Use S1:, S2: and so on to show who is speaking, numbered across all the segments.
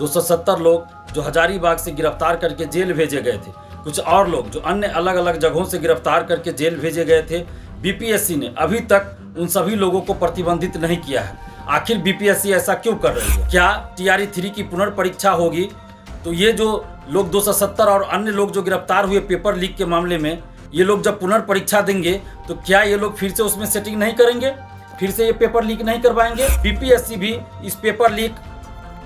S1: 270 लोग जो हजारीबाग से गिरफ्तार करके जेल भेजे गए थे कुछ और लोग जो अन्य अलग अलग जगहों से गिरफ्तार करके जेल भेजे गए थे बीपीएससी ने अभी तक उन सभी लोगों को प्रतिबंधित नहीं किया है आखिर बीपीएससी ऐसा क्यों कर रही है क्या टीआरई थ्री की पुनर्परीक्षा होगी तो ये जो लोग 270 और अन्य लोग जो गिरफ्तार हुए पेपर लीक के मामले में ये लोग जब पुनर्परीक्षा देंगे तो क्या ये लोग फिर से उसमें सेटिंग नहीं करेंगे फिर से ये पेपर लीक नहीं करवाएंगे बीपीएससी भी इस पेपर लीक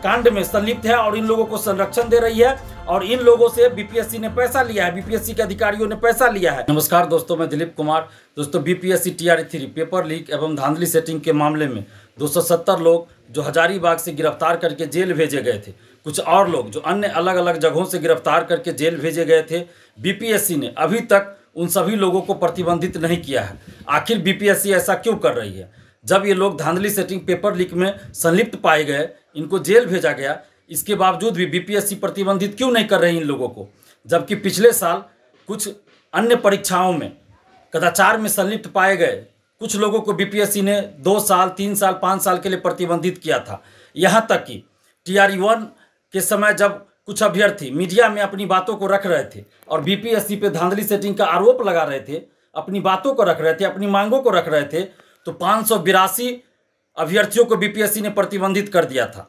S1: कांड में संलिप्त है और इन लोगों को संरक्षण दे रही है और इन लोगों से बीपीएससी ने पैसा लिया है बीपीएससी के अधिकारियों ने पैसा लिया है नमस्कार दोस्तों मैं दिलीप कुमार दोस्तों BPSC TRE e three paper leak एवं धांधली सेटिंग के मामले में 270 लोग जो हजारीबाग से गिरफ्तार करके जेल भेजे गए थे कुछ और लोग जो अन्य अलग अलग जगहों से गिरफ्तार करके जेल भेजे गए थे बीपीएससी ने अभी तक उन सभी लोगों को प्रतिबंधित नहीं किया है आखिर बीपीएससी ऐसा क्यों कर रही है जब ये लोग धांधली सेटिंग पेपर लीक में संलिप्त पाए गए इनको जेल भेजा गया इसके बावजूद भी बीपीएससी प्रतिबंधित क्यों नहीं कर रही इन लोगों को जबकि पिछले साल कुछ अन्य परीक्षाओं में कदाचार में संलिप्त पाए गए कुछ लोगों को बीपीएससी ने दो साल तीन साल पाँच साल के लिए प्रतिबंधित किया था यहाँ तक कि टी आर वन के समय जब कुछ अभ्यर्थी मीडिया में अपनी बातों को रख रहे थे और बीपीएससी पे धांधली सेटिंग का आरोप लगा रहे थे अपनी बातों को रख रहे थे अपनी मांगों को रख रहे थे तो पाँच अभ्यर्थियों को बीपीएससी ने प्रतिबंधित कर दिया था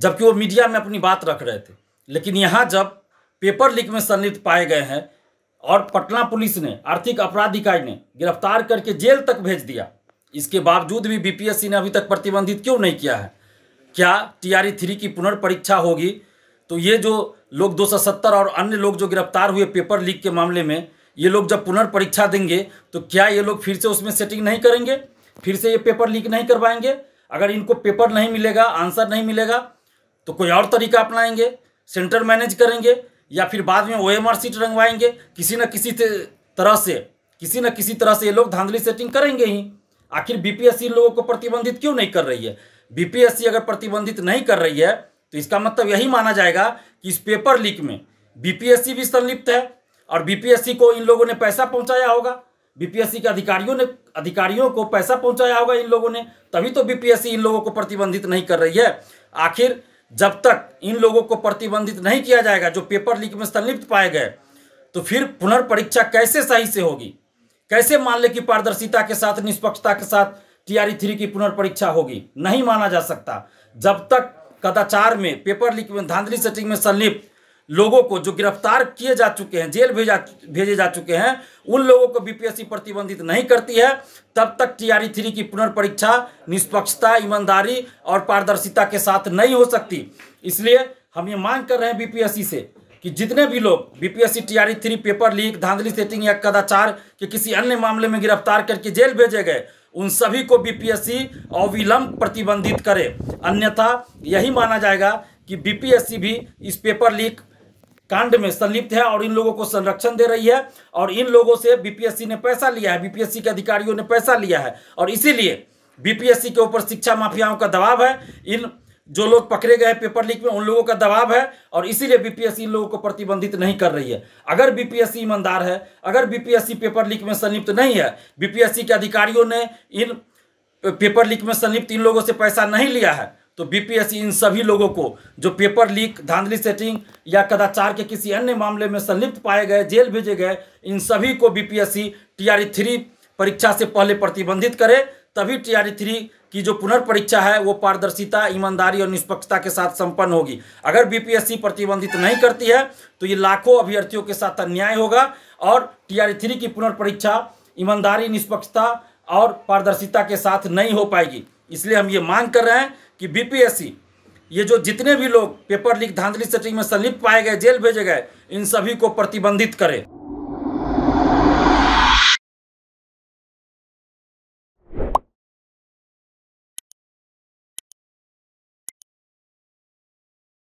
S1: जबकि वो मीडिया में अपनी बात रख रहे थे लेकिन यहाँ जब पेपर लीक में संलिप्त पाए गए हैं और पटना पुलिस ने आर्थिक अपराध इकाई ने गिरफ्तार करके जेल तक भेज दिया इसके बावजूद भी बीपीएससी ने अभी तक प्रतिबंधित क्यों नहीं किया है क्या टीआरई थ्री e की पुनर्परीक्षा होगी तो ये जो लोग 270 और अन्य लोग जो गिरफ्तार हुए पेपर लीक के मामले में ये लोग जब पुनर्परीक्षा देंगे तो क्या ये लोग फिर से उसमें सेटिंग नहीं करेंगे फिर से ये पेपर लीक नहीं करवाएंगे अगर इनको पेपर नहीं मिलेगा आंसर नहीं मिलेगा तो कोई और तरीका अपनाएंगे सेंटर मैनेज करेंगे या फिर बाद में ओ एम आर सीट रंगवाएंगे किसी न किसी तरह से किसी न किसी तरह से ये लोग धांधली सेटिंग करेंगे ही आखिर बीपीएससी लोगों को प्रतिबंधित क्यों नहीं कर रही है बीपीएससी अगर प्रतिबंधित नहीं कर रही है तो इसका मतलब यही माना जाएगा कि इस पेपर लीक में बीपीएससी भी संलिप्त है और बीपीएससी को इन लोगों ने पैसा पहुंचाया होगा बीपीएससी के अधिकारियों ने अधिकारियों को पैसा पहुंचाया होगा इन लोगों ने तभी तो बीपीएससी इन लोगों को प्रतिबंधित नहीं कर रही है आखिर जब तक इन लोगों को प्रतिबंधित नहीं किया जाएगा जो पेपर लीक में संलिप्त पाए गए तो फिर पुनर्परीक्षा कैसे सही से होगी कैसे मान ले कि पारदर्शिता के साथ निष्पक्षता के साथ टीआरई थ्री की पुनर्परीक्षा होगी नहीं माना जा सकता जब तक कदाचार में पेपर लीक में धांधली सेटिंग में संलिप्त लोगों को जो गिरफ्तार किए जा चुके हैं जेल भेजा भेजे जा चुके हैं उन लोगों को बीपीएससी प्रतिबंधित नहीं करती है तब तक टीआरई थ्री e की पुनर्परीक्षा निष्पक्षता ईमानदारी और पारदर्शिता के साथ नहीं हो सकती इसलिए हम ये मांग कर रहे हैं बीपीएससी से कि जितने भी लोग BPSC TRE three paper leak धांधली सेटिंग या कदाचार के किसी अन्य मामले में गिरफ्तार करके जेल भेजे गए उन सभी को बीपीएससी अविलंब प्रतिबंधित करे अन्यथा यही माना जाएगा कि बीपीएससी भी इस पेपर लीक कांड में संलिप्त है और इन लोगों को संरक्षण दे रही है और इन लोगों से बीपीएससी ने पैसा लिया है बीपीएससी के अधिकारियों ने पैसा लिया है और इसीलिए बीपीएससी के ऊपर शिक्षा माफियाओं का दबाव है इन जो लोग पकड़े गए पेपर लीक में उन लोगों का दबाव है और इसीलिए बीपीएससी इन लोगों को प्रतिबंधित नहीं कर रही है अगर बीपीएससी ईमानदार है अगर बीपीएससी पेपर लीक में संलिप्त नहीं है बीपीएससी के अधिकारियों ने इन पेपर लीक में संलिप्त इन लोगों से पैसा नहीं लिया है तो बीपीएससी इन सभी लोगों को जो पेपर लीक धांधली सेटिंग या कदाचार के किसी अन्य मामले में संलिप्त पाए गए जेल भेजे गए इन सभी को बीपीएससी टीआरई थ्री परीक्षा से पहले प्रतिबंधित करे तभी टीआरई थ्री e की जो पुनर्परीक्षा है वो पारदर्शिता ईमानदारी और निष्पक्षता के साथ संपन्न होगी अगर बीपीएससी प्रतिबंधित नहीं करती है तो ये लाखों अभ्यर्थियों के साथ अन्याय होगा और टीआरई थ्री e की पुनर्परीक्षा ईमानदारी निष्पक्षता और पारदर्शिता के साथ नहीं हो पाएगी इसलिए हम ये मांग कर रहे हैं कि बीपीएससी ये जो जितने भी लोग पेपर लीक धांधली सेटिंग में संलिप्त पाए गए जेल भेजे गए इन सभी को प्रतिबंधित करें